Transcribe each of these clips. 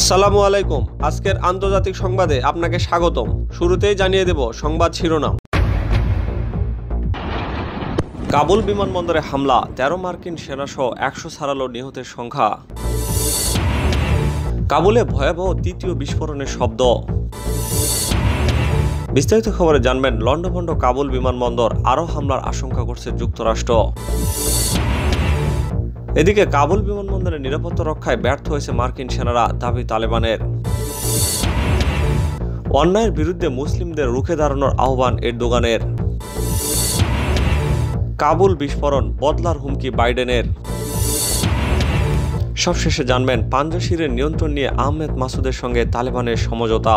আসসালামু আলাইকুম আজকের আন্তর্জাতিক সংবাদে আপনাকে স্বাগতম শুরুতেই জানিয়ে দেব সংবাদ শিরোনাম কাবুল বিমানবন্দরে হামলা ১৩ মার্কিন সেনাসহ একশো ছাড়ালো নিহতের সংখ্যা কাবুলে ভয়াবহ তৃতীয় বিস্ফোরণের শব্দ বিস্তারিত খবরে জানবেন লন্ডভন্ড কাবুল বিমানবন্দর আরও হামলার আশঙ্কা করছে যুক্তরাষ্ট্র এদিকে কাবুল বিমানবন্দরের নিরাপত্তা রক্ষায় ব্যর্থ হয়েছে মার্কিন সেনারা দাবি তালেবানের অন্যায়ের বিরুদ্ধে মুসলিমদের রুখে দাঁড়ানোর আহ্বান এর দোকানের কাবুল বিস্ফোরণ বদলার হুমকি বাইডেনের সবশেষে জানবেন পাঞ্জাশিরের নিয়ন্ত্রণ নিয়ে আহমেদ মাসুদের সঙ্গে তালেবানের সমঝোতা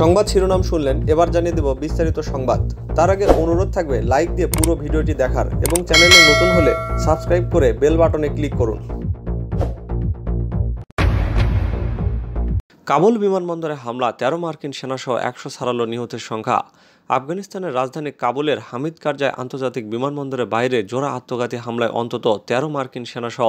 সংবাদ শিরোনাম শুনলেন এবার জানিয়ে দেব বিস্তারিত সংবাদ তার আগে অনুরোধ থাকবে লাইক দিয়ে পুরো ভিডিওটি দেখার এবং চ্যানেলে নতুন হলে সাবস্ক্রাইব করে বেল বাটনে ক্লিক করুন কাবুল বিমানবন্দরে হামলা তেরো মার্কিন সেনাসহ একশো সারালো নিহতের সংখ্যা আফগানিস্তানের রাজধানী কাবুলের হামিদ কারজায় আন্তর্জাতিক বিমানবন্দরের বাইরে জোড়া আত্মঘাতী হামলায় অন্তত তেরো মার্কিন সেনাসহ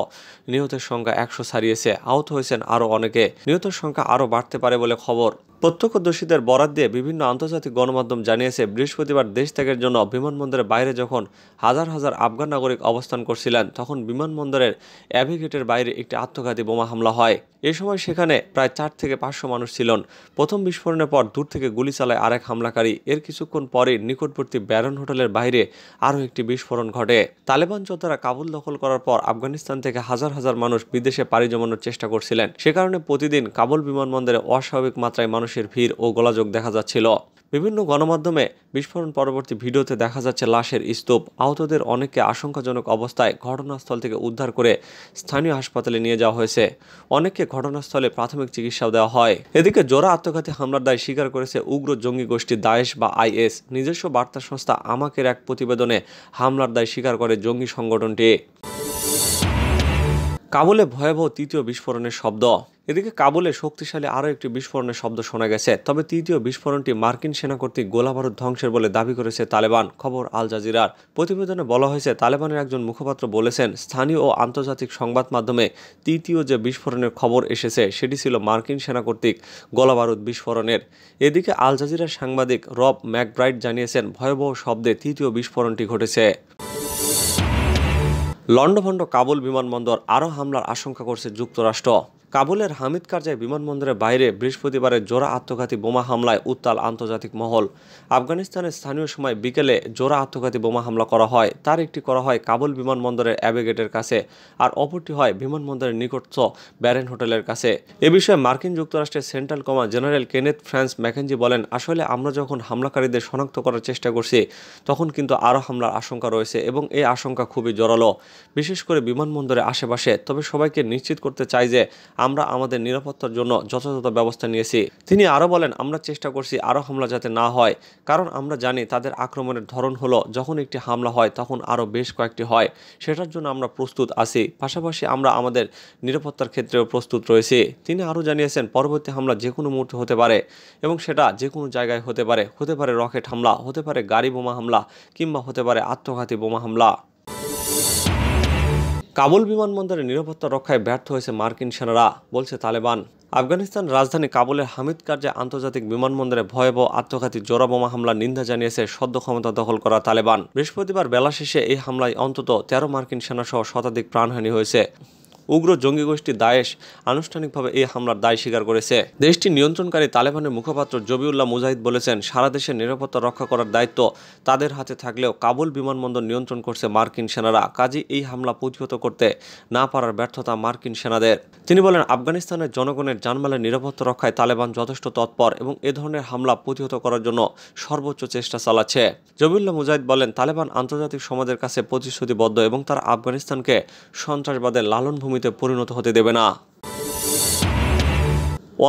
নিহতের সংখ্যা একশো ছাড়িয়েছে আহত হয়েছেন আরও অনেকে নিহতের সংখ্যা আরও বাড়তে পারে বলে খবর প্রত্যক্ষদর্শীদের বরাত দিয়ে বিভিন্ন আন্তর্জাতিক গণমাধ্যম জানিয়েছে বৃহস্পতিবার দেশ ত্যাগের জন্য বিমানবন্দরের বাইরে যখন হাজার হাজার আফগান নাগরিক অবস্থান করছিলেন তখন বিমানবন্দরের অ্যাভিগেটের বাইরে একটি আত্মঘাতী বোমা হামলা হয় এ সময় সেখানে প্রায় চার থেকে পাঁচশো মানুষ ছিলেন প্রথম বিস্ফোরণের পর দূর থেকে গুলি চালায় আরেক হামলাকারী এর কিছু কিছুক্ষণ পরে নিকটবর্তী ব্যারন হোটেলের বাইরে আরও একটি বিস্ফোরণ ঘটে তালেবান যোদ্ধারা কাবুল দখল করার পর আফগানিস্তান থেকে হাজার হাজার মানুষ বিদেশে পাড়ি জমানোর চেষ্টা করছিলেন সে কারণে প্রতিদিন কাবুল বিমানবন্দরে অস্বাভাবিক মাত্রায় মানুষের ভিড় ও গোলাযোগ দেখা যাচ্ছিল বিভিন্ন গণমাধ্যমে বিস্ফোরণ পরবর্তী ভিডিওতে দেখা যাচ্ছে লাশের স্তূপ আহতদের অনেককে আশঙ্কাজনক অবস্থায় ঘটনাস্থল থেকে উদ্ধার করে স্থানীয় হাসপাতালে নিয়ে যাওয়া হয়েছে অনেককে ঘটনাস্থলে প্রাথমিক চিকিৎসা দেওয়া হয় এদিকে জোড়া আত্মঘাতী হামলার দায় স্বীকার করেছে উগ্র জঙ্গি গোষ্ঠী দায়েশ বা আই আইএস নিজস্ব বার্তা সংস্থা আমাকের এক প্রতিবেদনে হামলার দায় স্বীকার করে জঙ্গি সংগঠনটি কাবুলে ভয়াবহ তৃতীয় বিস্ফোরণের শব্দ এদিকে কাবুলে শক্তিশালী আরও একটি বিস্ফোরণের শব্দ শোনা গেছে তবে তৃতীয় বিস্ফোরণটি মার্কিন সেনা কর্তৃক গোলাবারুদ ধ্বংসের বলে দাবি করেছে তালেবান খবর আল জাজিরার প্রতিবেদনে বলা হয়েছে তালেবানের একজন মুখপাত্র বলেছেন স্থানীয় ও আন্তর্জাতিক সংবাদ মাধ্যমে তৃতীয় যে বিস্ফোরণের খবর এসেছে সেটি ছিল মার্কিন সেনা কর্তৃক গোলাবারুদ বিস্ফোরণের এদিকে আল জাজিরার সাংবাদিক রব ম্যাকব্রাইট জানিয়েছেন ভয়াবহ শব্দে তৃতীয় বিস্ফোরণটি ঘটেছে লন্ডভন্ড কাবুল বিমানবন্দর আরও হামলার আশঙ্কা করছে যুক্তরাষ্ট্র কাবুলের হামিদ কারজাই বিমানবন্দরের বাইরে বৃহস্পতিবারের জোড়া আত্মঘাতী বোমা হামলায় উত্তাল আন্তর্জাতিক মহল আফগানিস্তানের স্থানীয় সময় বিকেলে জোড়া আত্মঘাতী বোমা হামলা করা হয় তার একটি করা হয় কাবুল বিমানবন্দরের অ্যাবেগেটের কাছে আর অপরটি হয় বিমানবন্দরের নিকটস্থ ব্যারেন হোটেলের কাছে এ বিষয়ে মার্কিন যুক্তরাষ্ট্রের সেন্ট্রাল কমা জেনারেল কেনেথ ফ্রান্স ম্যাকেঞ্জি বলেন আসলে আমরা যখন হামলাকারীদের শনাক্ত করার চেষ্টা করছি তখন কিন্তু আরও হামলার আশঙ্কা রয়েছে এবং এই আশঙ্কা খুবই জোরালো বিশেষ করে বিমানবন্দরের আশেপাশে তবে সবাইকে নিশ্চিত করতে চাই যে আমরা আমাদের নিরাপত্তার জন্য যথাযথ ব্যবস্থা নিয়েছি তিনি আরও বলেন আমরা চেষ্টা করছি আরও হামলা যাতে না হয় কারণ আমরা জানি তাদের আক্রমণের ধরন হলো যখন একটি হামলা হয় তখন আরও বেশ কয়েকটি হয় সেটার জন্য আমরা প্রস্তুত আছি পাশাপাশি আমরা আমাদের নিরাপত্তার ক্ষেত্রেও প্রস্তুত রয়েছি তিনি আরও জানিয়েছেন পরবর্তী হামলা যে কোনো মুহূর্তে হতে পারে এবং সেটা যে কোনো জায়গায় হতে পারে হতে পারে রকেট হামলা হতে পারে গাড়ি বোমা হামলা কিংবা হতে পারে আত্মঘাতী বোমা হামলা কাবুল বিমানবন্দরে নিরাপত্তা রক্ষায় ব্যর্থ হয়েছে মার্কিন সেনারা বলছে তালেবান আফগানিস্তান রাজধানী কাবুলের হামিদ কার্যে আন্তর্জাতিক বিমানবন্দরে ভয়াবহ আত্মঘাতী জোড়া বোমা হামলার নিন্দা জানিয়েছে সদ্য ক্ষমতা দখল করা তালেবান বৃহস্পতিবার বেলা শেষে এই হামলায় অন্তত তেরো মার্কিন সেনাসহ শতাধিক প্রাণহানি হয়েছে উগ্র জঙ্গি গোষ্ঠী দায়েশ আনুষ্ঠানিকভাবে এই হামলার দায় স্বীকার করেছে দেশটি নিয়ন্ত্রণকারী তালেবানের মুখপাত্র জবিউল্লাহ মুজাহিদ বলেছেন সারা দেশের নিরাপত্তা রক্ষা করার দায়িত্ব তাদের হাতে থাকলেও কাবুল বিমানবন্দর নিয়ন্ত্রণ করছে মার্কিন সেনারা কাজে এই হামলা প্রতিহত করতে না পারার ব্যর্থতা মার্কিন সেনাদের তিনি বলেন আফগানিস্তানের জনগণের জানমালের নিরাপত্তা রক্ষায় তালেবান যথেষ্ট তৎপর এবং এ ধরনের হামলা প্রতিহত করার জন্য সর্বোচ্চ চেষ্টা চালাচ্ছে জবিউল্লাহ মুজাহিদ বলেন তালেবান আন্তর্জাতিক সমাজের কাছে প্রতিশ্রুতিবদ্ধ এবং তারা আফগানিস্তানকে সন্ত্রাসবাদের লালন ভূমি মরুভূমিতে পরিণত হতে দেবে না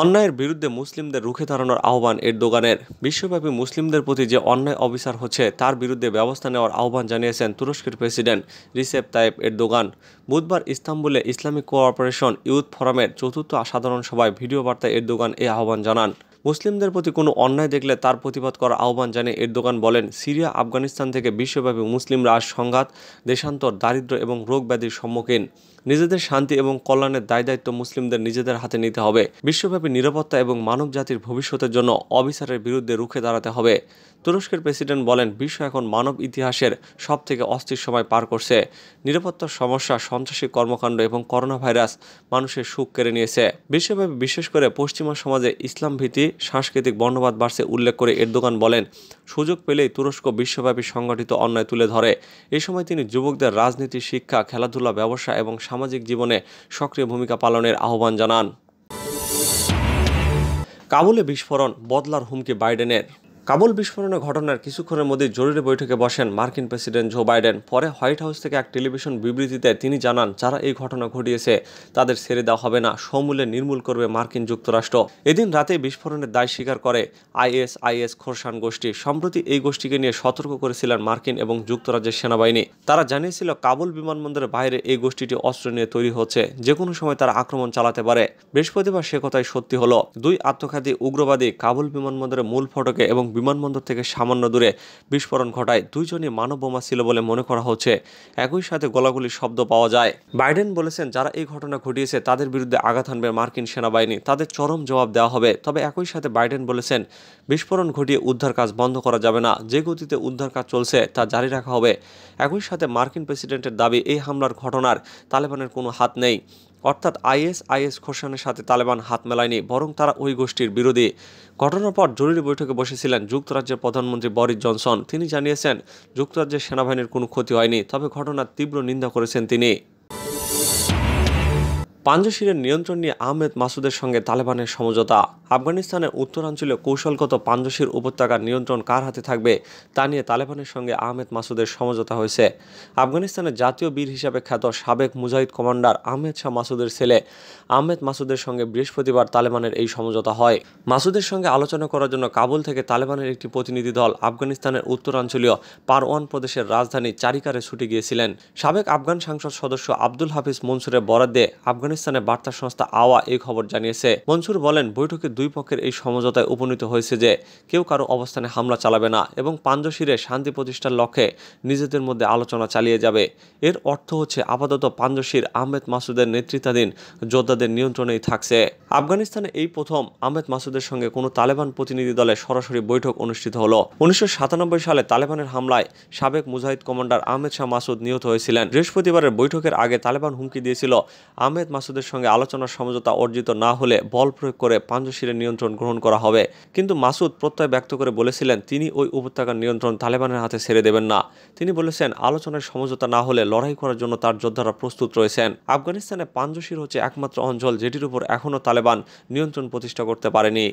অন্যায়ের বিরুদ্ধে মুসলিমদের রুখে দাঁড়ানোর আহ্বান এর দোকানের বিশ্বব্যাপী মুসলিমদের প্রতি যে অন্যায় অবিচার হচ্ছে তার বিরুদ্ধে ব্যবস্থা নেওয়ার আহ্বান জানিয়েছেন তুরস্কের প্রেসিডেন্ট রিসেপ তাইপ দোকান বুধবার ইস্তাম্বুলে ইসলামিক কোঅপারেশন ইউথ ফোরামের চতুর্থ সাধারণ সভায় ভিডিও বার্তায় দোকান এ আহ্বান জানান মুসলিমদের প্রতি কোনো অন্যায় দেখলে তার প্রতিবাদ করার আহ্বান জানিয়ে দোকান বলেন সিরিয়া আফগানিস্তান থেকে বিশ্বব্যাপী মুসলিমরা আজ সংঘাত দেশান্তর দারিদ্র এবং রোগ ব্যাধির সম্মুখীন নিজেদের শান্তি এবং কল্যাণের দায় দায়িত্ব মুসলিমদের নিজেদের হাতে নিতে হবে বিশ্বব্যাপী নিরাপত্তা এবং মানব জাতির ভবিষ্যতের জন্য অবিচারের বিরুদ্ধে রুখে দাঁড়াতে হবে তুরস্কের প্রেসিডেন্ট বলেন বিশ্ব এখন মানব ইতিহাসের সব থেকে অস্থির সময় পার করছে নিরাপত্তার সমস্যা সন্ত্রাসী কর্মকাণ্ড এবং করোনা ভাইরাস মানুষের সুখ কেড়ে নিয়েছে বিশ্বব্যাপী বিশেষ করে পশ্চিমা সমাজে ইসলাম ভীতি সাংস্কৃতিক বর্ণবাদ বাড়ছে উল্লেখ করে এরদোগান বলেন সুযোগ পেলেই তুরস্ক বিশ্বব্যাপী সংগঠিত অন্যায় তুলে ধরে এ সময় তিনি যুবকদের রাজনীতি শিক্ষা খেলাধুলা ব্যবসা এবং সামাজিক জীবনে সক্রিয় ভূমিকা পালনের আহ্বান জানান কাবুলে বিস্ফোরণ বদলার হুমকি বাইডেনের কাবুল বিস্ফোরণের ঘটনার কিছুক্ষণের মধ্যে জরুরি বৈঠকে বসেন মার্কিন প্রেসিডেন্ট জো বাইডেন পরে হোয়াইট হাউস থেকে এক টেলিভিশন বিবৃতিতে তিনি জানান যারা এই ঘটনা ঘটিয়েছে তাদের ছেড়ে দেওয়া হবে না সমূলে নির্মূল করবে মার্কিন যুক্তরাষ্ট্র এদিন রাতে বিস্ফোরণের দায় স্বীকার করে আইএস আইএস খোরসান গোষ্ঠী সম্প্রতি এই গোষ্ঠীকে নিয়ে সতর্ক করেছিলেন মার্কিন এবং যুক্তরাজ্যের সেনাবাহিনী তারা জানিয়েছিল কাবুল বিমানবন্দরের বাইরে এই গোষ্ঠীটি অস্ত্র নিয়ে তৈরি হচ্ছে যে কোনো সময় তারা আক্রমণ চালাতে পারে বৃহস্পতিবার সে কথাই সত্যি হলো দুই আত্মঘাতী উগ্রবাদী কাবুল বিমানবন্দরের মূল ফটকে এবং বিমানবন্দর থেকে সামান্য দূরে বিস্ফোরণ ঘটায় দুইজনই মানব বোমা ছিল বলে মনে করা হচ্ছে একই সাথে গলাগুলির শব্দ পাওয়া যায় বাইডেন বলেছেন যারা এই ঘটনা ঘটিয়েছে তাদের বিরুদ্ধে আঘাত আনবে মার্কিন সেনাবাহিনী তাদের চরম জবাব দেওয়া হবে তবে একই সাথে বাইডেন বলেছেন বিস্ফোরণ ঘটিয়ে উদ্ধার কাজ বন্ধ করা যাবে না যে গতিতে উদ্ধার কাজ চলছে তা জারি রাখা হবে একই সাথে মার্কিন প্রেসিডেন্টের দাবি এই হামলার ঘটনার তালেবানের কোনো হাত নেই অর্থাৎ আইএস আইএস ঘোষণের সাথে তালেবান হাত মেলায়নি বরং তারা ওই গোষ্ঠীর বিরোধী ঘটনার পর জরুরি বৈঠকে বসেছিলেন যুক্তরাজ্যের প্রধানমন্ত্রী বরিস জনসন তিনি জানিয়েছেন যুক্তরাজ্যের সেনাবাহিনীর কোনো ক্ষতি হয়নি তবে ঘটনার তীব্র নিন্দা করেছেন তিনি পাঞ্জাশিরের নিয়ন্ত্রণ নিয়ে আহমেদ মাসুদের সঙ্গে তালেবানের সমঝোতা আফগানিস্তানের উত্তরাঞ্চলীয় কৌশলগত পাঞ্জশির উপত্যকার নিয়ন্ত্রণ কার হাতে থাকবে তা নিয়ে তালেবানের সঙ্গে আহমেদ মাসুদের সমঝোতা হয়েছে আফগানিস্তানের জাতীয় বীর হিসাবে খ্যাত সাবেক মুজাহিদ কমান্ডার আহমেদ শাহ মাসুদের ছেলে আহমেদ মাসুদের সঙ্গে বৃহস্পতিবার তালেবানের এই সমঝোতা হয় মাসুদের সঙ্গে আলোচনা করার জন্য কাবুল থেকে তালেবানের একটি প্রতিনিধি দল আফগানিস্তানের উত্তরাঞ্চলীয় পারওয়ান প্রদেশের রাজধানী চারিকারে ছুটে গিয়েছিলেন সাবেক আফগান সংসদ সদস্য আব্দুল হাফিজ মনসুরের বরাদ্দে আফগানিস্তান আফগানিস্তানের বার্তা সংস্থা আওয়া এই খবর জানিয়েছে মনসুর বলেন বৈঠকে দুই পক্ষের এই সমঝোতায় উপনীত হয়েছে যে কেউ কারো অবস্থানে হামলা চালাবে না এবং পাঞ্জশিরে শান্তি প্রতিষ্ঠার লক্ষ্যে নিজেদের মধ্যে আলোচনা চালিয়ে যাবে এর অর্থ হচ্ছে আপাতত পাঞ্জশির আহমেদ মাসুদের নেতৃত্বাধীন যোদ্ধাদের নিয়ন্ত্রণেই থাকছে আফগানিস্তানে এই প্রথম আহমেদ মাসুদের সঙ্গে কোনো তালেবান প্রতিনিধি দলের সরাসরি বৈঠক অনুষ্ঠিত হলো উনিশশো সালে তালেবানের হামলায় সাবেক মুজাহিদ কমান্ডার আহমেদ শাহ মাসুদ নিহত হয়েছিলেন বৃহস্পতিবারের বৈঠকের আগে তালেবান হুমকি দিয়েছিল আহমেদ মাসুদ মাসুদের সঙ্গে আলোচনা সমঝোতা অর্জিত না হলে বল প্রয়োগ করে পাঞ্জশিরের নিয়ন্ত্রণ গ্রহণ করা হবে কিন্তু মাসুদ প্রত্যয় ব্যক্ত করে বলেছিলেন তিনি ওই উপত্যকার নিয়ন্ত্রণ তালেবানের হাতে ছেড়ে দেবেন না তিনি বলেছেন আলোচনায় সমঝোতা না হলে লড়াই করার জন্য তার যোদ্ধারা প্রস্তুত রয়েছেন আফগানিস্তানে পাঞ্জশির হচ্ছে একমাত্র অঞ্চল যেটির উপর এখনও তালেবান নিয়ন্ত্রণ প্রতিষ্ঠা করতে পারেনি